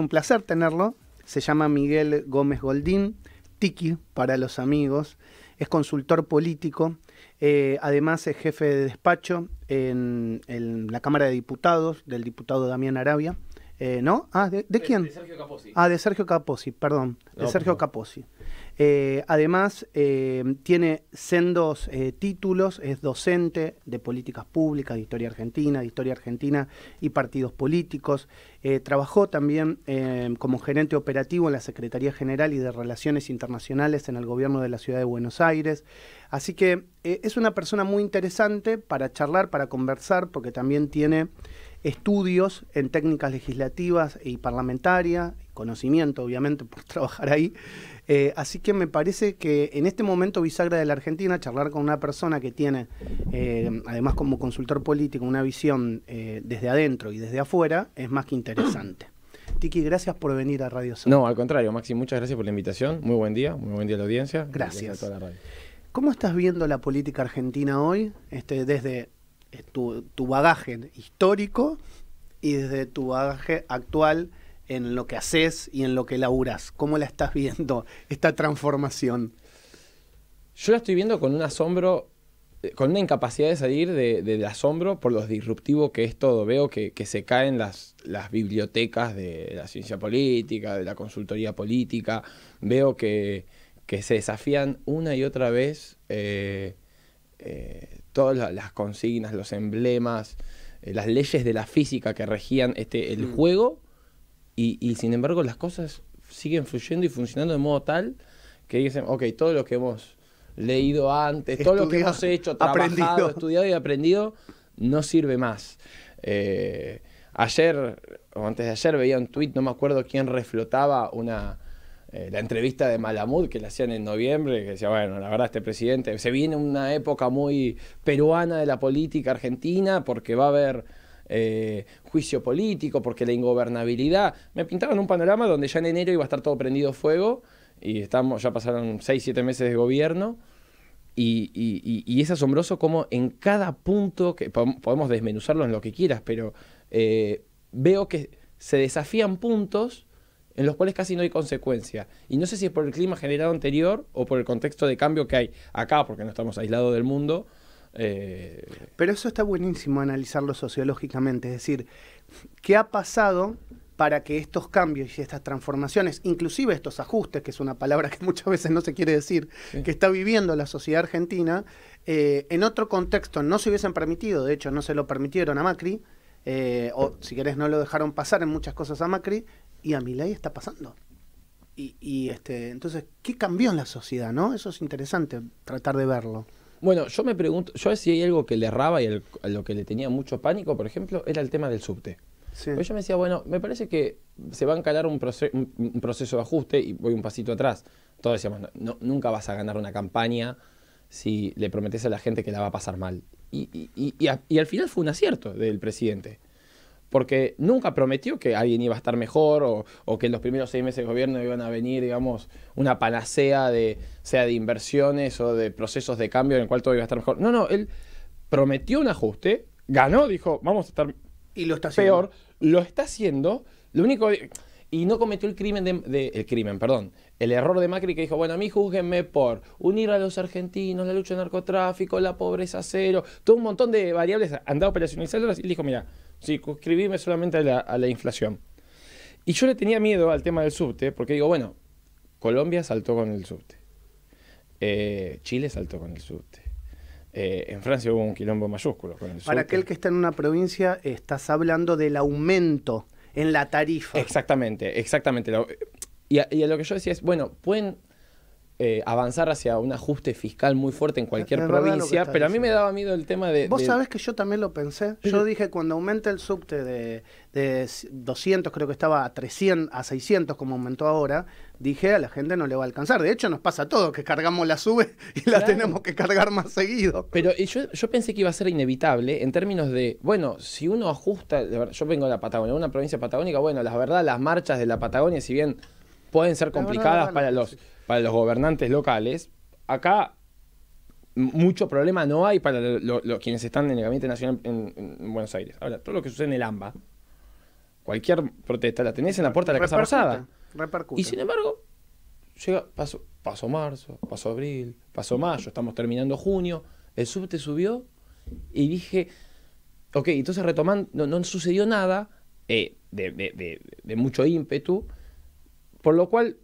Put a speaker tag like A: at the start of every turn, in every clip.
A: un placer tenerlo. Se llama Miguel Gómez Goldín, Tiki para los amigos. Es consultor político. Eh, además es jefe de despacho en, la Cámara de Diputados del diputado Damián Arabia. Eh, ¿No? Ah, ¿de, eh, quién? De, Sergio Capozzi. Ah, de Sergio Caposi, perdón. De Sergio eh, además, eh, tiene sendos eh, títulos, es docente de políticas públicas, de historia argentina, de historia argentina y partidos políticos. trabajó también como gerente operativo en la Secretaría General y de Relaciones Internacionales en el gobierno de la ciudad de Buenos Aires. Así que es una persona muy interesante para charlar, para conversar, porque también tiene estudios en técnicas legislativas y parlamentaria, conocimiento obviamente por trabajar ahí. Eh, así que me parece que en este momento bisagra de la Argentina, charlar con una persona que tiene, eh, además como consultor político, una visión eh, desde adentro y desde afuera, es más que interesante. Tiki, gracias por venir a Radio Sol. No,
B: al contrario, Maxi, muchas gracias por la invitación. Muy buen día, muy buen día a la audiencia. Gracias. a toda la
A: radio. ¿Cómo estás viendo la política argentina hoy este, desde eh, tu, bagaje histórico y desde tu bagaje actual en lo que haces y en lo que laburas. ¿Cómo la estás viendo esta transformación? Yo la estoy viendo con un asombro, eh, con una incapacidad de salir de, del asombro
B: por lo disruptivo que es todo. Veo que, se caen las, las, bibliotecas de la ciencia política, de la consultoría política. Veo que, se desafían una y otra vez. Eh, eh, todas las consignas, los emblemas, eh, las leyes de la física que regían este, el mm. juego, y, sin embargo las cosas siguen fluyendo y funcionando de modo tal que dicen, ok, todo lo que hemos leído antes, todo lo que hemos hecho, trabajado, aprendido. estudiado y aprendido, no sirve más. Eh, ayer, o antes de ayer, veía un tweet, no me acuerdo quién reflotaba una eh, la entrevista de Malamud que la hacían en noviembre, que decía, bueno, la verdad, este presidente, se viene una época muy peruana de la política argentina porque va a haber eh, juicio político, porque la ingobernabilidad. Me pintaron un panorama donde ya en enero iba a estar todo prendido fuego y estamos, ya pasaron seis, siete meses de gobierno. Y, es asombroso cómo en cada punto, que podemos desmenuzarlo en lo que quieras, pero eh, veo que se desafían puntos en los cuales casi no hay consecuencia. Y no sé si es por el clima generado anterior o por el contexto
A: de cambio que hay acá, porque no estamos aislados del mundo. Eh, Pero eso está buenísimo analizarlo sociológicamente, es decir, ¿qué ha pasado para que estos cambios y estas transformaciones, inclusive estos ajustes, que es una palabra que muchas veces no se quiere decir, que está viviendo la sociedad argentina, eh, en otro contexto no se hubiesen permitido, de hecho no se lo permitieron a Macri, eh, o si querés no lo dejaron pasar en muchas cosas a Macri, y a mi ley está pasando. Y, y, este, entonces, ¿qué cambió en la sociedad? ¿no? Eso es interesante tratar de verlo.
B: Bueno, yo me pregunto, yo si hay algo que le erraba y a lo que le tenía mucho pánico, por ejemplo, era el tema del subte.
A: Sí. Yo me decía,
B: bueno, me parece que se va a encalar un, un, proceso de ajuste y voy un pasito atrás. Todos decíamos, no, nunca vas a ganar una campaña si le prometes a la gente que la va a pasar mal. Y, y, y, al final fue un acierto del presidente porque nunca prometió que alguien iba a estar mejor o, que en los primeros seis meses de gobierno iban a venir, digamos, una panacea de, sea de inversiones o de procesos de cambio en el cual todo iba a estar mejor. No, no, él prometió un ajuste, ganó, dijo, vamos a estar y lo está peor, lo está haciendo, lo único... Y no cometió el crimen de, el crimen, perdón, el error de Macri que dijo, bueno, a mí júzguenme por unir a los argentinos, la lucha de narcotráfico, la pobreza cero, todo un montón de variables andado operacionalizadoras y dijo, mira, Sí, escribíme solamente a la, inflación. Y yo le tenía miedo al tema del subte, porque digo, bueno, Colombia saltó con el subte, eh, Chile saltó con el subte, eh, en Francia hubo un quilombo mayúsculo con el subte. Para aquel
A: que está en una provincia, estás hablando del aumento en la tarifa. Exactamente,
B: exactamente. Y y a lo que yo decía es, bueno, pueden eh, avanzar hacia un
A: ajuste fiscal muy fuerte en cualquier provincia, pero a mí me daba miedo el tema de... Vos sabés que yo también lo pensé. Yo dije, cuando aumenta el subte de, 200, creo que estaba a 300, a 600 como aumentó ahora, dije, a la gente no le va a alcanzar. De hecho, nos pasa todo que cargamos la sube y la tenemos que cargar más seguido. Pero yo, pensé que iba a ser inevitable en términos
B: de, bueno, si uno ajusta, yo vengo de la Patagonia, una provincia patagónica, bueno, la verdad, las marchas de la Patagonia, si bien pueden ser complicadas para los para los gobernantes locales, acá mucho problema no hay para los quienes están en el gabinete nacional en, Buenos Aires. Ahora, todo lo que sucede en el AMBA, cualquier protesta la tenés en la puerta de la Casa Rosada. Y sin embargo, llega, pasó, marzo, pasó abril, pasó mayo, estamos terminando junio, el subte subió y dije, ok, entonces retomando, no, sucedió nada eh, de mucho ímpetu por lo cual,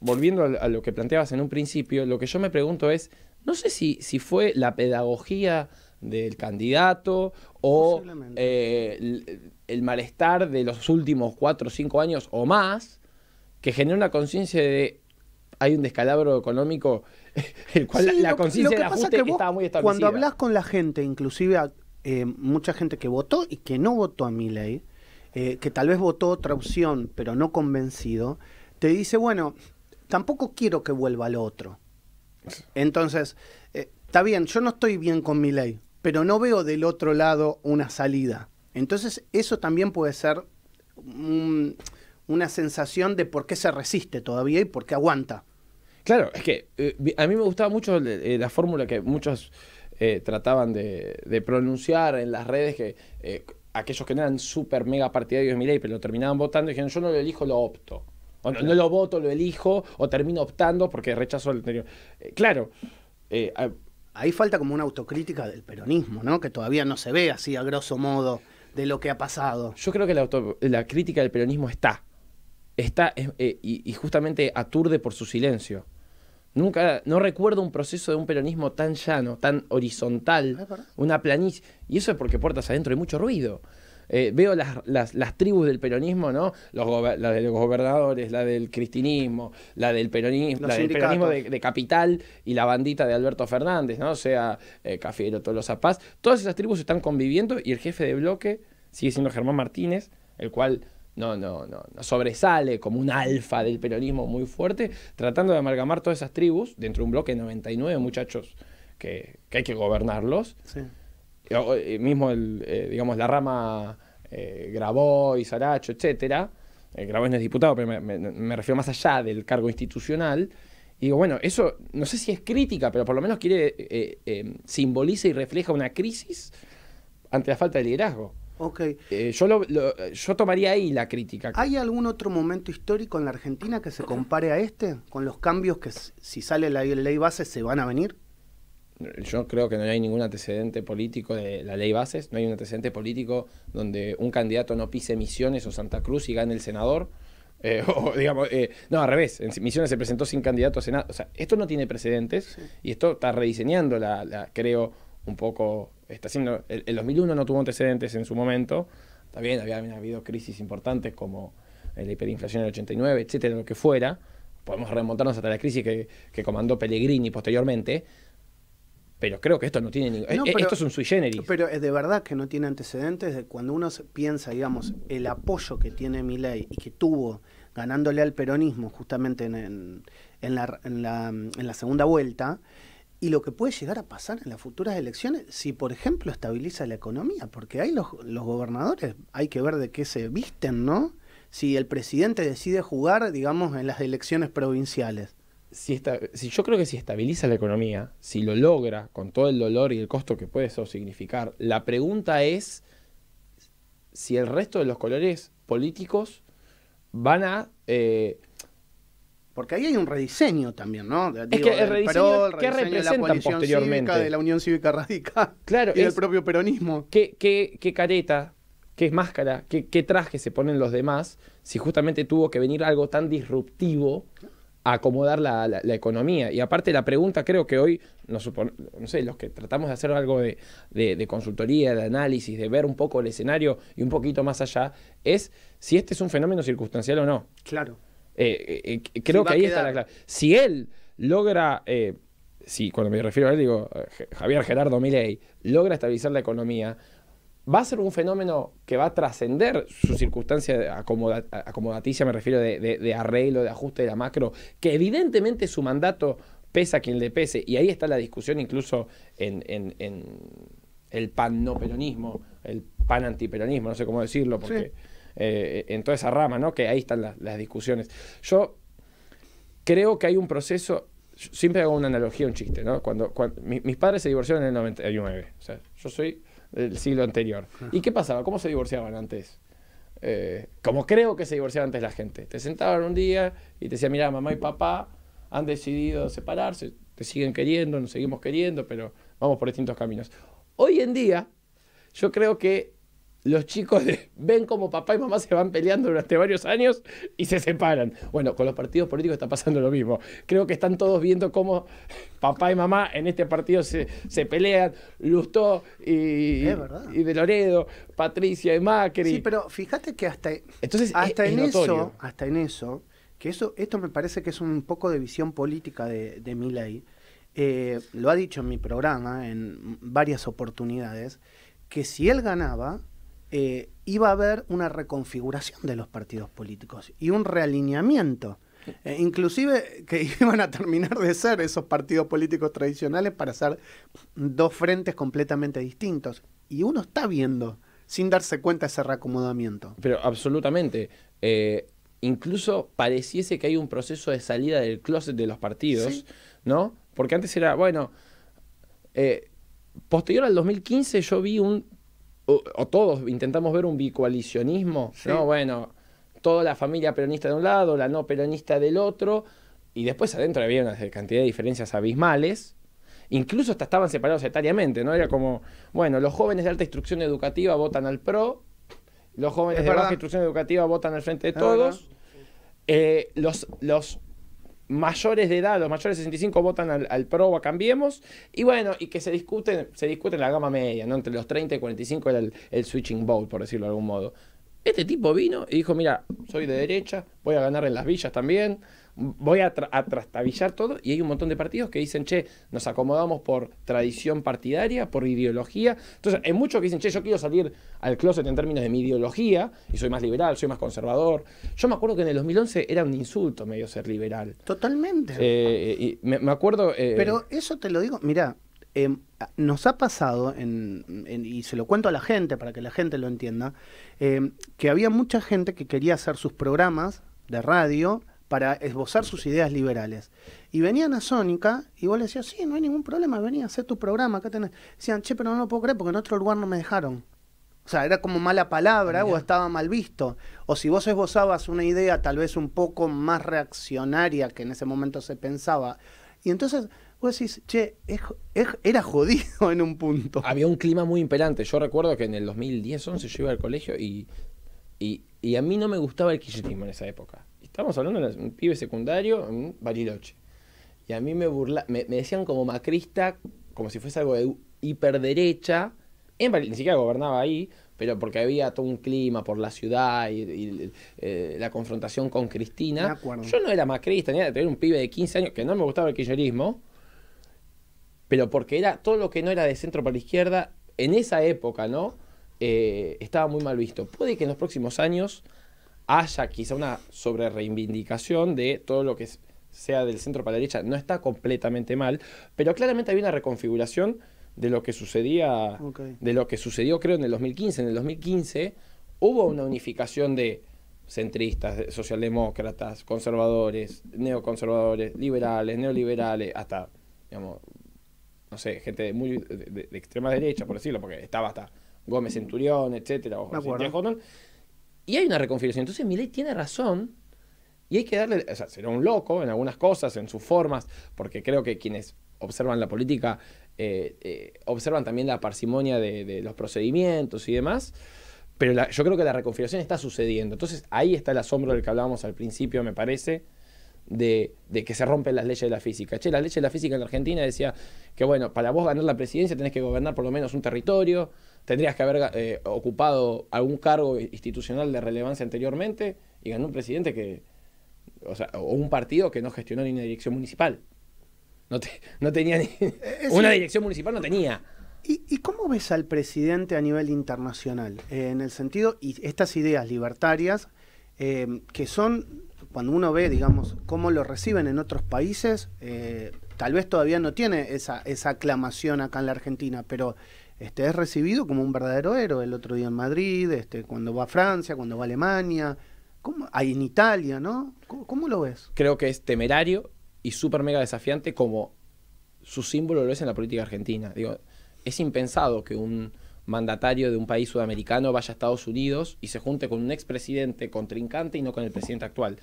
B: volviendo a lo que planteabas en un principio, lo que yo me pregunto es, no sé si, si fue la pedagogía del candidato o eh, el, malestar de los últimos cuatro o cinco años o más que genera una conciencia de hay un descalabro económico,
A: el cual la, conciencia de que estaba muy establecida. Cuando hablas con la gente, inclusive a, eh, mucha gente que votó y que no votó a mi ley, eh, que tal vez votó otra opción, pero no convencido, te dice, bueno, tampoco quiero que vuelva lo otro. Entonces, eh, está bien, yo no estoy bien con mi ley, pero no veo del otro lado una salida. Entonces, eso también puede ser una sensación de por qué se resiste todavía y por qué aguanta.
B: Claro, es que eh, a mí me gustaba mucho eh, la fórmula que muchos trataban de, pronunciar en las redes que aquellos que no eran súper mega partidarios de mi ley, pero lo terminaban votando, dijeron, yo no lo elijo, lo
A: opto. O no, lo voto, lo elijo, o termino optando porque rechazo el anterior. Eh, claro. Eh, Ahí falta como una autocrítica del peronismo, ¿no? Que todavía no se ve así a grosso modo de lo que ha pasado. Yo creo que la, crítica del peronismo está.
B: Está eh, y, justamente aturde por su silencio. Nunca, no recuerdo un proceso de un peronismo tan llano, tan horizontal, una planicie. Y eso es porque puertas adentro hay mucho ruido. Eh, veo las, las, tribus del peronismo, ¿no? Los la de los gobernadores, la del cristinismo, la del peronismo, la del de, capital y la bandita de Alberto Fernández, ¿no? O sea, Cafiero eh, Cafiero, Tolosa Paz. Todas esas tribus están conviviendo y el jefe de bloque sigue siendo Germán Martínez, el cual no, no, no, no, sobresale como un alfa del peronismo muy fuerte, tratando de amalgamar todas esas tribus dentro de un bloque de 99 muchachos que, que hay que gobernarlos. Eh, eh, mismo el, eh, digamos, la rama eh, grabó y Saracho, etcétera. Eh, no es diputado, pero me, refiero más allá del cargo institucional. Y digo, bueno, eso no sé si es crítica, pero por lo menos quiere em, simboliza y refleja una crisis ante la falta
A: de liderazgo. Okay. yo, yo tomaría ahí la crítica. ¿Hay algún otro momento histórico en la Argentina que se compare a este? ¿Con los cambios que si sale la ley base se van a venir? yo creo que no hay ningún antecedente político de la ley bases, no hay un
B: antecedente político donde un candidato no pise Misiones o Santa Cruz y gane el senador. Eh, digamos, eh, no, al revés, en Misiones se presentó sin candidato a Senado. O sea, esto no tiene precedentes y esto está rediseñando, la, creo, un poco. Está haciendo, el, 2001 no tuvo antecedentes en su momento. También había, había habido crisis importantes como la hiperinflación del 89, etcétera, lo que fuera. Podemos remontarnos hasta la crisis que comandó Pellegrini posteriormente pero creo que esto no tiene eh, esto es un sui generis.
A: Pero es de verdad que no tiene antecedentes cuando uno piensa, digamos, el apoyo que tiene Milei y que tuvo ganándole al peronismo justamente en, la, segunda vuelta y lo que puede llegar a pasar en las futuras elecciones si, por ejemplo, estabiliza la economía, porque ahí los, gobernadores hay que ver de qué se visten, ¿no? Si el presidente decide jugar, digamos, en las elecciones provinciales si, esta, si yo creo que si estabiliza la
B: economía, si lo logra con todo el dolor y el costo que puede eso significar, la pregunta es si el resto de los colores políticos van a...
A: Eh, porque ahí hay un rediseño también, ¿no? es que el ¿qué de la posteriormente? de la Unión Cívica Radical claro, y el propio peronismo. ¿Qué, qué,
B: qué careta, qué máscara, qué traje se ponen los demás si justamente tuvo que venir algo tan disruptivo? acomodar la, la, economía. Y aparte la pregunta creo que hoy, no, no sé, los que tratamos de hacer algo de, consultoría, de análisis, de ver un poco el escenario y un poquito más allá, es si este es un fenómeno circunstancial o no. Claro. Eh, eh, eh, creo que ahí está la clave. Si él logra, si cuando me refiero a él digo Javier Gerardo Milei, logra estabilizar la economía, va a ser un fenómeno que va a trascender su circunstancia acomodaticia, me refiero de, de, de, arreglo, de ajuste de la macro, que evidentemente su mandato pesa quien le pese, y ahí está la discusión incluso en, el pan-no-peronismo, el pan-antiperonismo, no sé cómo decirlo, porque eh, en toda esa rama, ¿no? Que ahí están las discusiones. Yo creo que hay un proceso siempre hago una analogía, un chiste, ¿no? Cuando, mis padres se divorciaron en el 99, o sea, yo soy del siglo anterior. ¿Y qué pasaba? ¿Cómo se divorciaban antes? Eh, como creo que se divorciaba antes la gente. Te sentaban un día y te decían, mira, mamá y papá han decidido separarse, te siguen queriendo, nos seguimos queriendo, pero vamos por distintos caminos. Hoy en día, yo creo que los chicos ven como papá y mamá se van peleando durante varios años y se separan. Bueno, con los partidos políticos está pasando lo mismo. Creo que están todos viendo cómo papá y mamá en este partido se, pelean, Lustó y, y de Loredo, Patricia y Macri. Sí,
A: pero fíjate que hasta, Entonces, e- hasta en eso, hasta en eso, que eso, esto me parece que es un poco de visión política de, de Milay. Eh, lo ha dicho en mi programa en varias oportunidades, que si él ganaba, eh, iba a haber una reconfiguración de los partidos políticos y un realineamiento. Eh, inclusive que iban a terminar de ser esos partidos políticos tradicionales para ser dos frentes completamente distintos. Y uno está viendo, sin darse cuenta, ese reacomodamiento. Pero absolutamente. Eh, incluso
B: pareciese que hay un proceso de salida del closet de los partidos, ¿no? Porque antes era, bueno, posterior al 2015 yo vi un o, todos intentamos ver un bicoalicionismo, ¿no? Bueno, toda la familia peronista de un lado, la no peronista del otro, y después adentro había una cantidad de diferencias abismales. Incluso hasta estaban separados etariamente, ¿no? Era como, bueno, los jóvenes de alta instrucción educativa votan al PRO, los jóvenes de baja instrucción educativa votan al frente de todos, eh, los, los mayores de edad, los mayores de 65 votan al, PRO o a Cambiemos, y bueno, y que se discuten, se discute la gama media, ¿no? Entre los 30 y 45 era el, el switching vote, por decirlo de algún modo. Este tipo vino y dijo, mira, soy de derecha, voy a ganar en las villas también, voy a, trastabillar todo y hay un montón de partidos que dicen, che, nos acomodamos por tradición partidaria, por ideología. Entonces, hay muchos que dicen, che, yo quiero salir al closet en términos de mi ideología y soy más liberal, soy más conservador. Yo me acuerdo que en el 2011 era un insulto medio ser
A: liberal. Totalmente.
B: Eh, me, acuerdo... Eh, Pero
A: eso te lo digo, mira, eh, nos ha pasado, y se lo cuento a la gente para que la gente lo entienda, que había mucha gente que quería hacer sus programas de radio para esbozar sus ideas liberales. Y venían a Sónica y vos le decías, sí, no hay ningún problema, vení a hacer tu programa, acá tenés. Decían, che, pero no lo puedo creer porque en otro lugar no me dejaron. O sea, era como mala palabra o estaba mal visto. O si vos esbozabas una idea tal vez un poco más reaccionaria que en ese momento se pensaba. Y entonces vos decís, che,
B: era jodido en un punto. Había un clima muy imperante. Yo recuerdo que en el 2010-11 yo iba al colegio y, y, y a mí no me gustaba el kirchnerismo en esa época Estamos hablando de un pibe secundario en Bariloche. Y a mí me, burla, me, decían como macrista, como si fuese algo de hiperderecha. En ni siquiera gobernaba ahí, pero porque había todo un clima por la ciudad y, eh, la confrontación con Cristina. Yo no era macrista, ni era tener un pibe de 15 años que no me gustaba el kirchnerismo, pero porque era todo lo que no era de centro para la izquierda, en esa época, ¿no? Eh, estaba muy mal visto. Puede que en los próximos años haya quizá una sobre reivindicación de todo lo que sea del centro para la derecha. No está completamente mal, pero claramente había una reconfiguración de lo que sucedía, de lo que sucedió creo en el 2015. En el 2015 hubo una unificación de centristas, socialdemócratas, conservadores, neoconservadores, liberales, neoliberales, hasta, digamos, no sé, gente de, muy, de, extrema derecha, por decirlo, porque estaba hasta Gómez Centurión, etcétera, o y hay una reconfiguración, Entonces Milei tiene razón y hay que darle, o sea, será un loco en algunas cosas, en sus formas, porque creo que quienes observan la política eh, eh, observan también la parsimonia de, los procedimientos y demás. Pero yo creo que la reconfiguración está sucediendo. Entonces ahí está el asombro del que hablábamos al principio, me parece. De, que se rompen las leyes de la física. Che, las leyes de la física en Argentina decía que, bueno, para vos ganar la presidencia tenés que gobernar por lo menos un territorio, tendrías que haber eh, ocupado algún cargo institucional de relevancia anteriormente y ganó un presidente que, o, sea, o un partido que no gestionó ni una dirección municipal. No, tenía ni... Eh,
A: eh, una dirección municipal no tenía. ¿Y, cómo ves al presidente a nivel internacional? en el sentido, y estas ideas libertarias, que son, cuando uno ve, digamos, cómo lo reciben en otros países, tal vez todavía no tiene esa, esa aclamación acá en la Argentina, pero este, es recibido como un verdadero héroe. El otro día en Madrid, este, cuando va a Francia, cuando va a Alemania, Ahí en Italia, ¿no? ¿Cómo, lo ves? Creo que es temerario y súper mega desafiante como su
B: símbolo lo es en la política argentina. Digo, es impensado que un mandatario de un país sudamericano vaya a Estados Unidos y se junte con un expresidente contrincante y no con el presidente actual.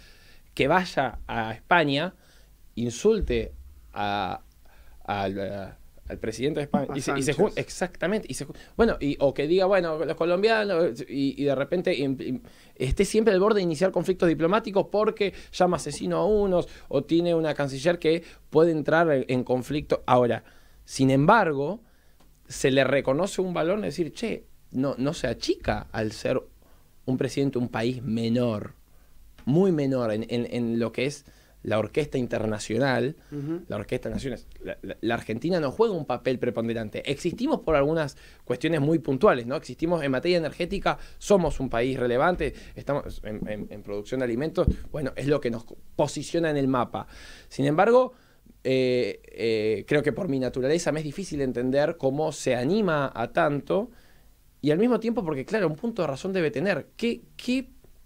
B: Que vaya a España, insulte a, al presidente de España. exactamente. Y bueno, y, o que diga, bueno, los colombianos, y, de repente esté siempre al borde de iniciar conflictos diplomáticos porque llama asesino a unos o tiene una canciller que puede entrar en, conflicto. Ahora, sin embargo, se le reconoce un valor de decir, che, no, no se achica al ser un presidente de un país menor, muy menor en lo que es la orquesta internacional, la orquesta naciones, la, Argentina no juega un papel preponderante. Existimos por algunas cuestiones muy puntuales, ¿no? Existimos en materia energética, somos un país relevante, estamos en, producción de alimentos, bueno, es lo que nos posiciona en el mapa. Sin embargo, eh, eh, creo que por mi naturaleza me es difícil entender cómo se anima a tanto y al mismo tiempo, porque claro, un punto de razón debe tener. qué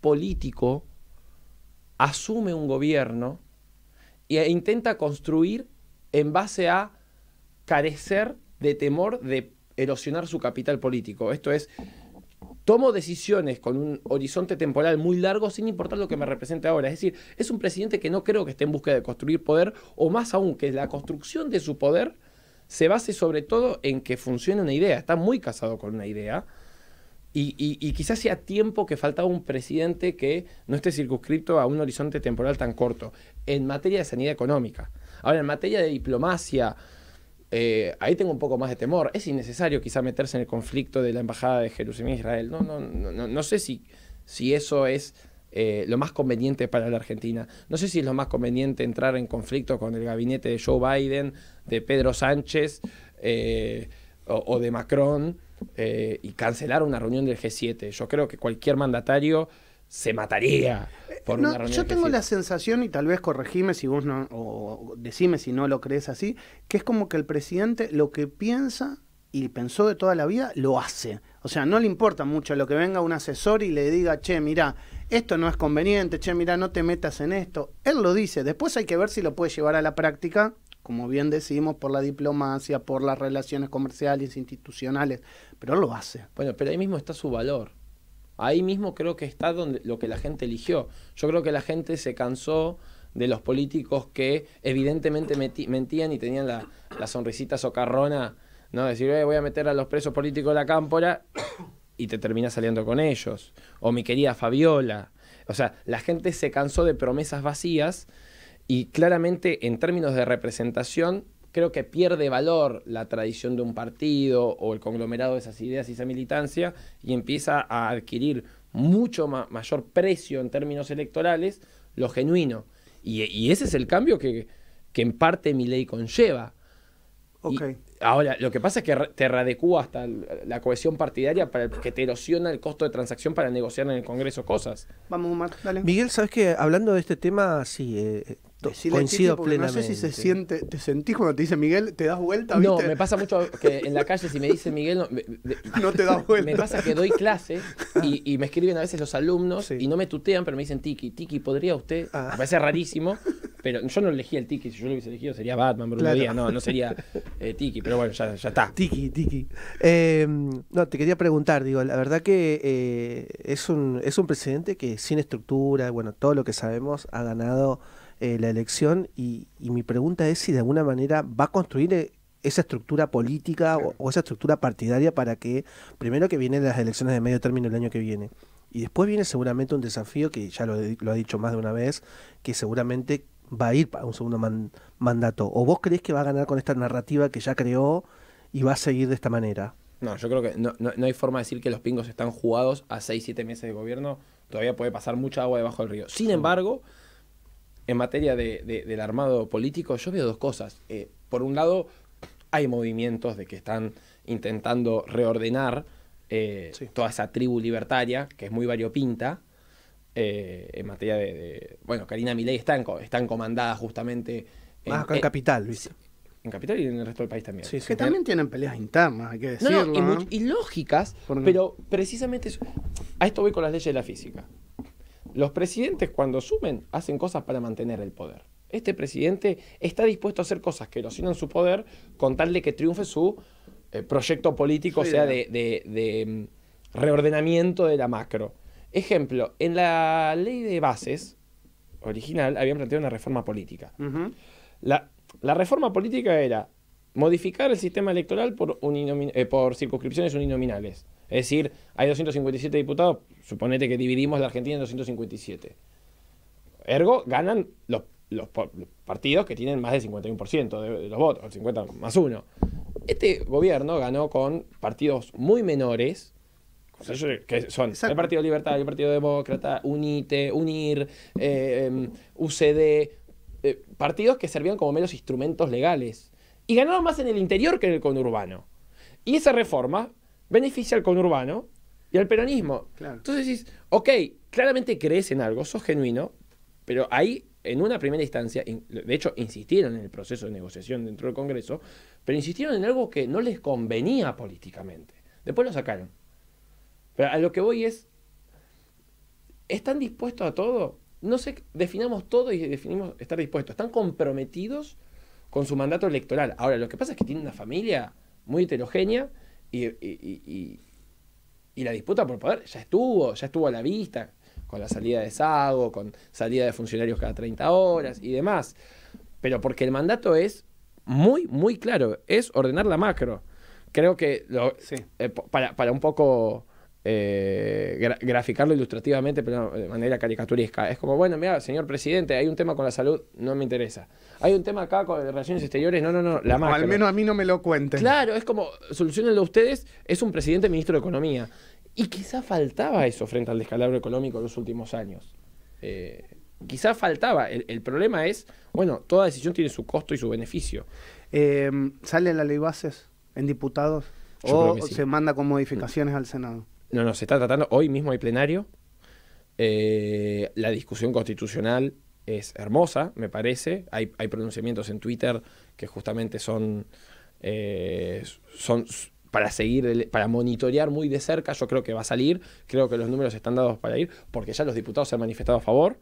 B: político asume un gobierno e intenta construir en base a carecer de temor de erosionar su capital político. Esto es, tomo decisiones con un horizonte temporal muy largo sin importar lo que me represente ahora. Es decir, es un presidente que no creo que esté en búsqueda de construir poder, o más aún, que la construcción de su poder se base sobre todo en que funcione una idea. Está muy casado con una idea. Y, y, quizás sea tiempo que faltaba un presidente que no esté circunscrito a un horizonte temporal tan corto en materia de sanidad económica. Ahora, en materia de diplomacia, eh, ahí tengo un poco más de temor. Es innecesario quizá meterse en el conflicto de la Embajada de Jerusalén e Israel. No, no, no, sé si, eso es eh, lo más conveniente para la Argentina. No sé si es lo más conveniente entrar en conflicto con el gabinete de Joe Biden, de Pedro Sánchez. Eh, o, de Macron eh, y cancelar una reunión del G7. Yo creo que cualquier mandatario se mataría eh, por una reunión. Yo del tengo la
A: sensación, y tal vez corregime si vos no, o decime si no lo crees así, que es como que el presidente lo que piensa y pensó de toda la vida, lo hace. O sea, no le importa mucho lo que venga un asesor y le diga, che, mira, esto no es conveniente, che, mira, no te metas en esto. Él lo dice, después hay que ver si lo puede llevar a la práctica como bien decimos, por la diplomacia, por las relaciones comerciales, institucionales, pero lo hace. Bueno, pero ahí mismo está
B: su valor. Ahí mismo creo que está donde lo que la gente eligió. Yo creo que la gente se cansó de los políticos que evidentemente mentían y tenían la, sonrisita socarrona, ¿no? Decir, eh, voy a meter a los presos políticos de la cámpora y te terminas saliendo con ellos. O mi querida Fabiola. O sea, la gente se cansó de promesas vacías y claramente en términos de representación, creo que pierde valor la tradición de un partido o el conglomerado de esas ideas y esa militancia y empieza a adquirir mucho mayor precio en términos electorales lo genuino. Y, ese es el cambio que, en parte mi ley conlleva. ahora, lo que pasa es que te radecúa hasta la cohesión partidaria para que te erosiona el costo de transacción para negociar en el Congreso cosas.
A: Vamos, Miguel, ¿sabes que Hablando de este tema, sí, eh, eh, coincido plenamente. No sé si se siente, te sentís cuando te dice Miguel, te das vuelta. No, me pasa mucho
B: que en la calle si me dicen Miguel, no, te das vuelta. Me pasa que doy clase ah. y, me escriben a veces los alumnos y no me tutean, pero me dicen Tiki, Tiki, ¿podría usted? Ah. Me parece rarísimo, pero yo no elegí el Tiki, si yo lo hubiese elegido sería Batman, Bruno no, sería eh, Tiki, pero bueno, ya, está.
A: Tiki, Tiki. Em, no, te quería preguntar, digo, la verdad que eh, es, un, es un que sin estructura, bueno, todo lo que sabemos ha ganado. Eh, la elección y, mi pregunta es si de alguna manera va a construir eh, esa estructura política o, esa estructura partidaria para que, primero que vienen las elecciones de medio término el año que viene, y después viene seguramente un desafío que ya lo, ha dicho más de una vez, que seguramente va a ir para un segundo mandato. ¿O vos crees que va a ganar con esta narrativa que ya creó y va a seguir de esta manera?
B: No, yo creo que no, no hay forma de decir que los pingos están jugados a 6, 7 meses de gobierno. Todavía puede pasar mucha agua debajo del río. Sin embargo, en materia del armado político, yo veo dos cosas. Eh, por un lado, hay movimientos de que están intentando reordenar eh, toda esa tribu libertaria, que es muy variopinta, eh, en materia de, Bueno, Karina Milei está, en, están comandadas justamente... Más en, Capital, Luis, En Capital y en el resto del país también. Que también
A: tienen peleas internas, hay que decirlo. No, y, lógicas, pero
B: precisamente... a esto voy con las leyes de la física. Los presidentes cuando sumen hacen cosas para mantener el poder. Este presidente está dispuesto a hacer cosas que erosionan su poder con tal de que triunfe su eh, proyecto político, o sea, de, mm, reordenamiento de la macro. Ejemplo, en la ley de bases original habían planteado una reforma política. la, reforma política era modificar el sistema electoral por eh, circunscripciones uninominales. Es decir, hay 257 diputados, suponete que dividimos la Argentina en 257. Ergo, ganan los, partidos que tienen más del 51% de, los votos, 50 más uno. Este gobierno ganó con partidos muy menores, que son el Partido Libertad, el Partido Demócrata, UNITE, UNIR, eh, em, UCD, eh, partidos que servían como menos instrumentos legales. Y ganaron más en el interior que en el conurbano. Y esa reforma beneficia al conurbano y al peronismo. Entonces decís, ok, claramente crees en algo, sos genuino, pero ahí, en una primera instancia, de hecho insistieron en el proceso de negociación dentro del Congreso, pero insistieron en algo que no les convenía políticamente. Después lo sacaron. Pero a lo que voy es, ¿están dispuestos a todo? No sé, definamos todo y definimos estar dispuestos. ¿Están comprometidos con su mandato electoral? Ahora, lo que pasa es que tienen una familia muy heterogénea y, la disputa por poder ya estuvo, ya estuvo a la vista, con la salida de Sago, con salida de funcionarios cada 30 horas y demás. Pero porque el mandato es muy, muy claro, es ordenar la macro. Creo que lo, eh, para, para un poco eh, graficarlo ilustrativamente, pero de manera caricaturesca. Es como, bueno, mira, señor presidente, hay un tema con la salud, no me interesa. Hay un tema acá con relaciones exteriores, no, no, no, la más al menos a mí no me lo cuenten. Claro, es como, solucionenlo ustedes, es un presidente ministro de Economía. Y quizá faltaba eso frente al descalabro económico de los últimos años. Eh, quizá faltaba.
A: El, problema es, bueno, toda decisión tiene su costo y su beneficio. Eh, ¿Sale la ley bases en diputados? ¿O se manda con modificaciones al Senado?
B: no nos está tratando, hoy mismo hay plenario, eh, la discusión constitucional es hermosa, me parece, hay, pronunciamientos en Twitter que justamente son, eh, son para seguir, para monitorear muy de cerca, yo creo que va a salir, creo que los números están dados para ir, porque ya los diputados se han manifestado a favor,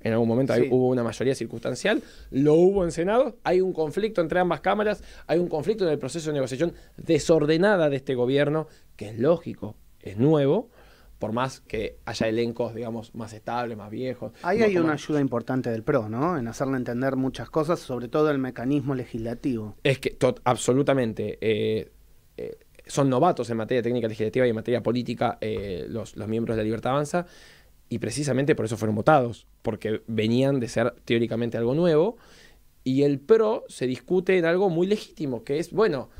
B: en algún momento hubo una mayoría circunstancial, lo hubo en Senado, hay un conflicto entre ambas cámaras, hay un conflicto en el proceso de negociación desordenada de este gobierno, que es lógico, es nuevo, por más que haya elencos, digamos, más estables, más viejos. Ahí hay una
A: ayuda importante del PRO, ¿no? En hacerle entender muchas cosas, sobre todo el mecanismo legislativo.
B: Es que, absolutamente. Eh, eh, son novatos en materia técnica legislativa y en materia política eh, los miembros de la Libertad Avanza, y precisamente por eso fueron votados, porque venían de ser teóricamente algo nuevo, y el PRO se discute en algo muy legítimo, que es, bueno,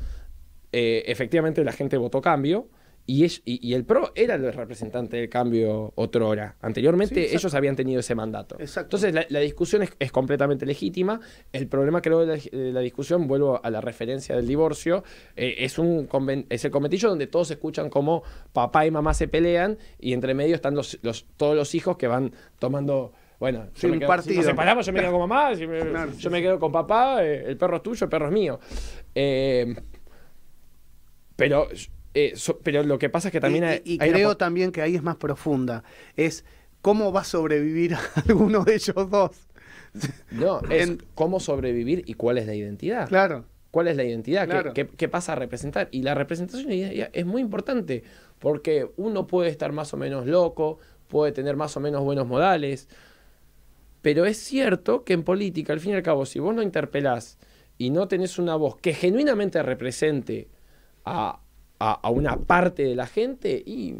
B: efectivamente la gente votó cambio, y, el PRO era el representante del cambio hora Anteriormente ellos habían tenido ese mandato. Entonces la, discusión es, completamente legítima. El problema creo de la, de la, discusión, vuelvo a la referencia del divorcio, eh, es, un es el cometillo donde todos escuchan cómo papá y mamá se pelean y entre medio están los, todos los hijos que van tomando... Bueno, partido. si nos separamos, yo me quedo con mamá, yo me quedo con papá, eh, el perro es tuyo, el perro es mío. Eh, pero eh, pero lo que pasa es que también hay, creo
A: también que ahí es más profunda. Es cómo va a sobrevivir alguno de ellos dos.
B: No, es cómo sobrevivir y cuál es la identidad.
A: Claro. ¿Cuál es la identidad?
B: qué, pasa a representar? Y la representación es muy importante porque uno puede estar más o menos loco, puede tener más o menos buenos modales, pero es cierto que en política, al fin y al cabo, si vos no interpelás y no tenés una voz que genuinamente represente a, a, una parte de la gente y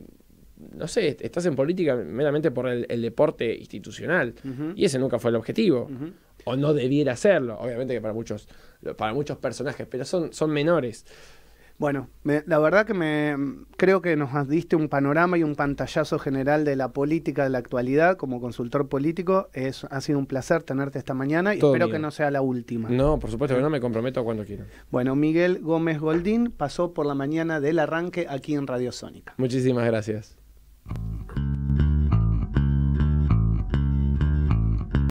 B: no sé, estás en política meramente por el, deporte institucional. Y ese nunca fue el objetivo. O no debiera serlo. Obviamente que para muchos, para muchos personajes, pero son, son menores.
A: Bueno, la verdad que me creo que nos diste un panorama y un pantallazo general de la política de la actualidad como consultor político. Es, ha sido un placer tenerte esta mañana y espero que no sea la última. No, por supuesto que ¿Eh? no, me comprometo cuando quiera. Bueno, Miguel Gómez Goldín pasó por la mañana del arranque aquí en Radio Sónica. Muchísimas gracias.